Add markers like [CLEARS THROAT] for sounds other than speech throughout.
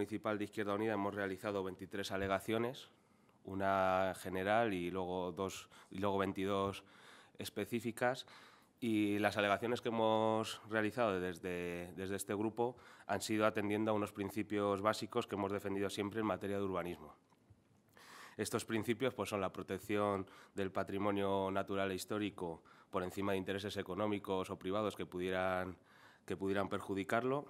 Municipal de Izquierda Unida hemos realizado 23 alegaciones, una general y luego, dos, y luego 22 específicas. Y las alegaciones que hemos realizado desde, desde este grupo han sido atendiendo a unos principios básicos que hemos defendido siempre en materia de urbanismo. Estos principios pues, son la protección del patrimonio natural e histórico por encima de intereses económicos o privados que pudieran, que pudieran perjudicarlo,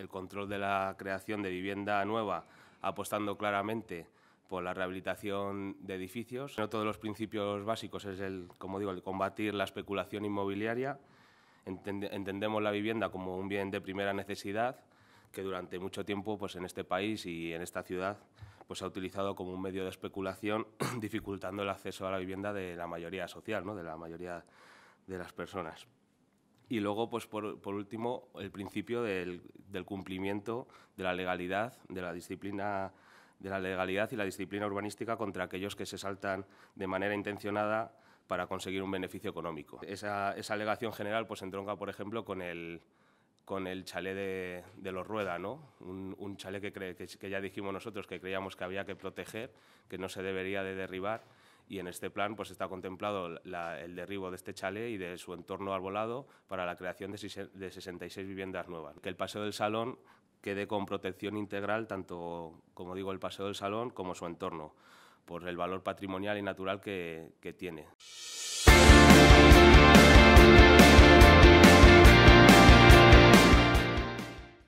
el control de la creación de vivienda nueva, apostando claramente por la rehabilitación de edificios. Uno de los principios básicos es el, como digo, el combatir la especulación inmobiliaria. entendemos la vivienda como un bien de primera necesidad que durante mucho tiempo pues en este país y en esta ciudad pues se ha utilizado como un medio de especulación [CLEARS THROAT] dificultando el acceso a la vivienda de la mayoría social, de la mayoría de las personas. Y luego, pues por, último, el principio del, cumplimiento de la legalidad, de la disciplina de la legalidad y la disciplina urbanística contra aquellos que se saltan de manera intencionada para conseguir un beneficio económico. Esa, alegación general pues entronca, por ejemplo, con el, con chalet de, los Rueda, un, un chalet que, que, ya dijimos nosotros que creíamos que había que proteger, que no se debería de derribar y en este plan pues está contemplado el derribo de este chalet y de su entorno arbolado para la creación de, 66 viviendas nuevas. Que el Paseo del Salón quede con protección integral tanto, como digo, el Paseo del Salón como su entorno, por el valor patrimonial y natural que tiene.